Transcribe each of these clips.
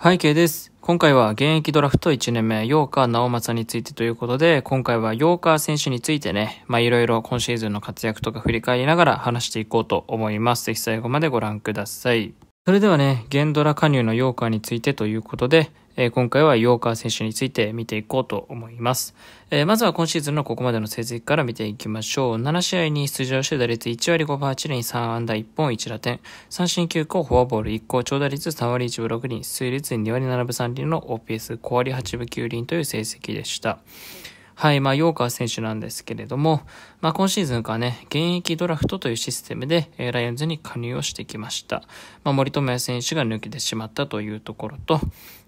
背景です。今回は現役ドラフト1年目、カー直政についてということで、今回はカー選手についてね、まあいろいろ今シーズンの活躍とか振り返りながら話していこうと思います。ぜひ最後までご覧ください。それではね、現ドラ加入のカーについてということで、え今回はヨーカー選手について見ていこうと思います。えまずは今シーズンのここまでの成績から見ていきましょう。7試合に出場して打率1割5分8厘、3安打1本1打点、三振9個、フォアボール1個、長打率3割1分6厘、出率2割7分3厘の OPS、5割8分9厘という成績でした。はい、まあ、ヨーカー選手なんですけれども、まあ、今シーズンからね、現役ドラフトというシステムで、えー、ライオンズに加入をしてきました。まあ、森友哉選手が抜けてしまったというところと、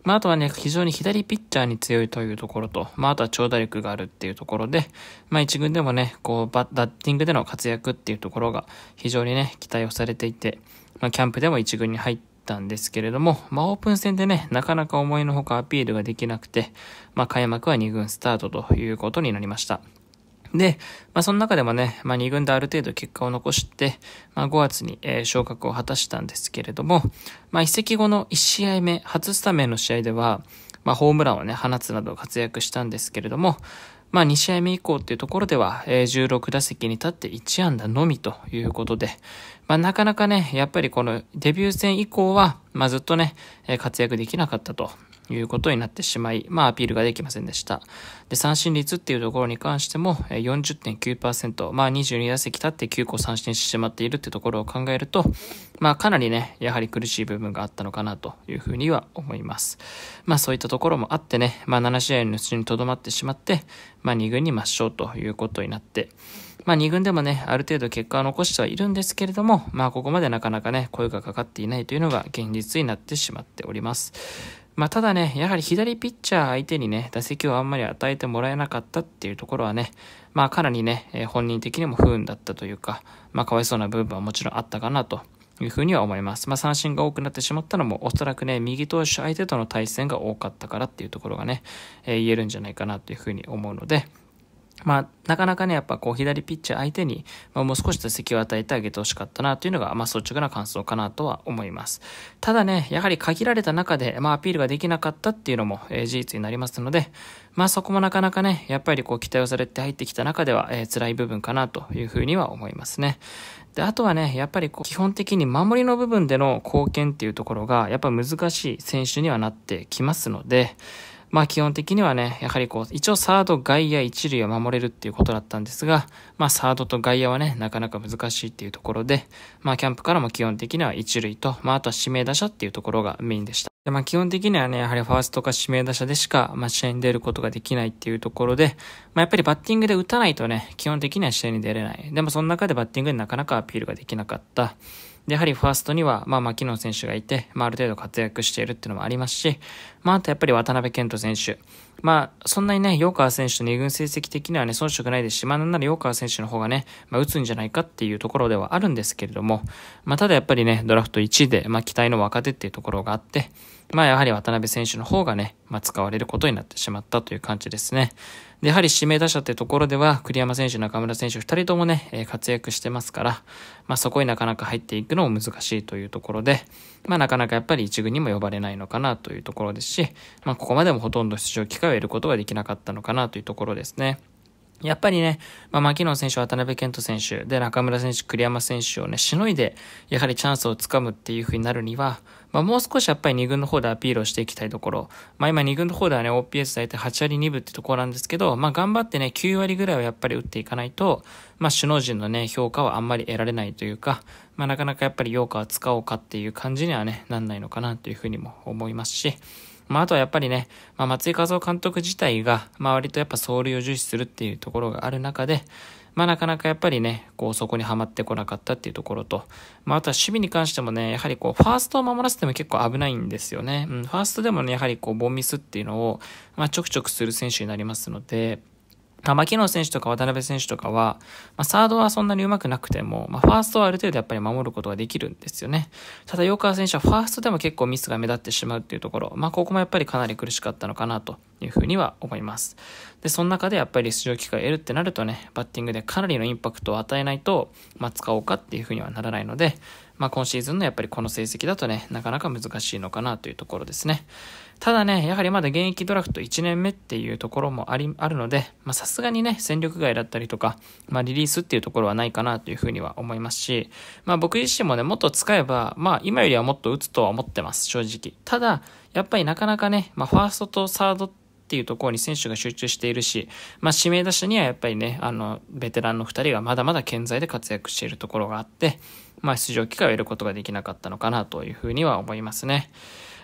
まあ、あとはね、非常に左ピッチャーに強いというところと、まあ、あとは長打力があるっていうところで、まあ、一軍でもね、こう、バッティングでの活躍っていうところが非常にね、期待をされていて、まあ、キャンプでも一軍に入ったんですけれども、まあ、オープン戦でね、なかなか思いのほかアピールができなくて、まあ、開幕は2軍スタートということになりました。で、まあ、その中でもね、まあ、2軍である程度結果を残して、まあ、5月に、えー、昇格を果たしたんですけれども、まあ、移籍後の1試合目、初スタメンの試合では、まあ、ホームランをね、放つなど活躍したんですけれども、まあ、2試合目以降っていうところでは、えー、16打席に立って1安打のみということで、まあ、なかなかね、やっぱりこのデビュー戦以降は、まあ、ずっとね、活躍できなかったということになってしまい、まあ、アピールができませんでした。で、三振率っていうところに関しても、40.9%、まあ、22打席立って9個三振してしまっているってところを考えると、まあ、かなりね、やはり苦しい部分があったのかなというふうには思います。まあ、そういったところもあってね、まあ、7試合のうちにとどまってしまって、まあ、2軍に抹消ということになって、まあ、2軍でもね、ある程度結果を残してはいるんですけれども、まあ、ここまでなかなかね、声がかかっていないというのが現実になってしまっております。まあ、ただね、やはり左ピッチャー相手にね、打席をあんまり与えてもらえなかったっていうところはね、まあ、かなりね、え本人的にも不運だったというか、まあ、かわいそうな部分はもちろんあったかなというふうには思います。まあ、三振が多くなってしまったのも、おそらくね、右投手相手との対戦が多かったからっていうところがね、えー、言えるんじゃないかなというふうに思うので、まあ、なかなかね、やっぱこう、左ピッチャー相手に、まあ、もう少し打席を与えてあげてほしかったなというのが、まあ、率直な感想かなとは思います。ただね、やはり限られた中で、まあ、アピールができなかったっていうのも、えー、事実になりますので、まあ、そこもなかなかね、やっぱりこう、期待をされて入ってきた中では、えー、辛い部分かなというふうには思いますね。で、あとはね、やっぱりこう、基本的に守りの部分での貢献っていうところが、やっぱ難しい選手にはなってきますので、まあ基本的にはね、やはりこう、一応サード、外野、一塁は守れるっていうことだったんですが、まあサードと外野はね、なかなか難しいっていうところで、まあキャンプからも基本的には一塁と、まああとは指名打者っていうところがメインでした。でまあ基本的にはね、やはりファーストか指名打者でしか、まあ試合に出ることができないっていうところで、まあやっぱりバッティングで打たないとね、基本的には試合に出れない。でもその中でバッティングになかなかアピールができなかった。やはりファーストには、まあ、牧野選手がいて、まあ、ある程度活躍しているっていうのもありますし、まあ、あとやっぱり渡辺健人選手。まあ、そんなにね、ヨーカー選手と2軍成績的にはね、遜色ないですし、まあ、なんならヨーカー選手の方がね、まあ、打つんじゃないかっていうところではあるんですけれども、まあ、ただやっぱりね、ドラフト1位で、まあ、期待の若手っていうところがあって、まあ、やはり渡辺選手の方がね、まあ、使われることになってしまったという感じですね。で、やはり指名打者ってところでは、栗山選手、中村選手、2人ともね、え活躍してますから、まあ、そこになかなか入っていくのも難しいというところで、まあ、なかなかやっぱり一軍にも呼ばれないのかなというところですし、まあ、ここまでもほとんど出場機会を得ることができなかったのかなというところですね。やっぱりね、まあ、牧野選手、渡辺健人選手、で、中村選手、栗山選手をね、しのいで、やはりチャンスをつかむっていう風になるには、まあ、もう少しやっぱり2軍の方でアピールをしていきたいところ、まあ、今2軍の方ではね、OPS 大体8割2分ってところなんですけど、まあ、頑張ってね、9割ぐらいはやっぱり打っていかないと、まあ、首脳陣のね、評価はあんまり得られないというか、まあ、なかなかやっぱり評価は使おうかっていう感じにはね、なんないのかなというふうにも思いますし、まあ、あとはやっぱりね、まあ、松井和夫監督自体が、まあ、割とやっぱ走塁を重視するっていうところがある中で、まあ、なかなかやっぱりね、こう、そこにはまってこなかったっていうところと、まあ、あとは守備に関してもね、やはりこう、ファーストを守らせても結構危ないんですよね。うん、ファーストでもね、やはりこう、ボンミスっていうのを、まあ、ちょくちょくする選手になりますので、まあ、牧野選手とか渡辺選手とかは、まあ、サードはそんなに上手くなくても、まあ、ファーストはある程度やっぱり守ることができるんですよね。ただ、ヨーカー選手はファーストでも結構ミスが目立ってしまうっていうところ、まあ、ここもやっぱりかなり苦しかったのかなというふうには思います。で、その中でやっぱり出場機会を得るってなるとね、バッティングでかなりのインパクトを与えないと、まあ、使おうかっていうふうにはならないので、まあ、今シーズンのやっぱりこの成績だとね、なかなか難しいのかなというところですね。ただね、やはりまだ現役ドラフト1年目っていうところもあり、あるので、まさすがにね、戦力外だったりとか、まあ、リリースっていうところはないかなというふうには思いますし、まあ、僕自身もね、もっと使えば、まあ、今よりはもっと打つとは思ってます、正直。ただ、やっぱりなかなかね、まあ、ファーストとサードってっていうところに選手が集中しているし、まあ、指名打者にはやっぱりね、あの、ベテランの2人がまだまだ健在で活躍しているところがあって、まあ、出場機会を得ることができなかったのかなというふうには思いますね。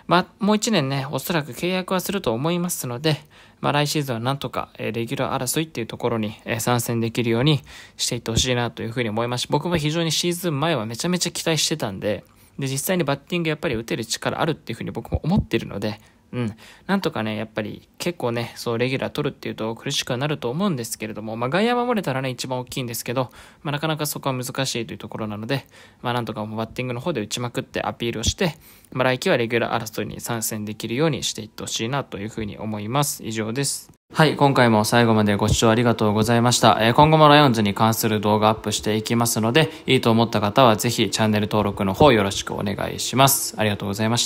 まあ、もう1年ね、おそらく契約はすると思いますので、まあ、来シーズンはなんとか、えレギュラー争いっていうところに、え参戦できるようにしていってほしいなというふうに思いますし、僕も非常にシーズン前はめちゃめちゃ期待してたんで、で、実際にバッティングやっぱり打てる力あるっていうふうに僕も思ってるので、うん。なんとかね、やっぱり結構ね、そう、レギュラー取るっていうと苦しくはなると思うんですけれども、まあ、外野守れたらね、一番大きいんですけど、まあ、なかなかそこは難しいというところなので、まあ、なんとかもバッティングの方で打ちまくってアピールをして、まあ、来季はレギュラー争いに参戦できるようにしていってほしいなというふうに思います。以上です。はい、今回も最後までご視聴ありがとうございました。えー、今後もライオンズに関する動画アップしていきますので、いいと思った方はぜひチャンネル登録の方よろしくお願いします。ありがとうございました。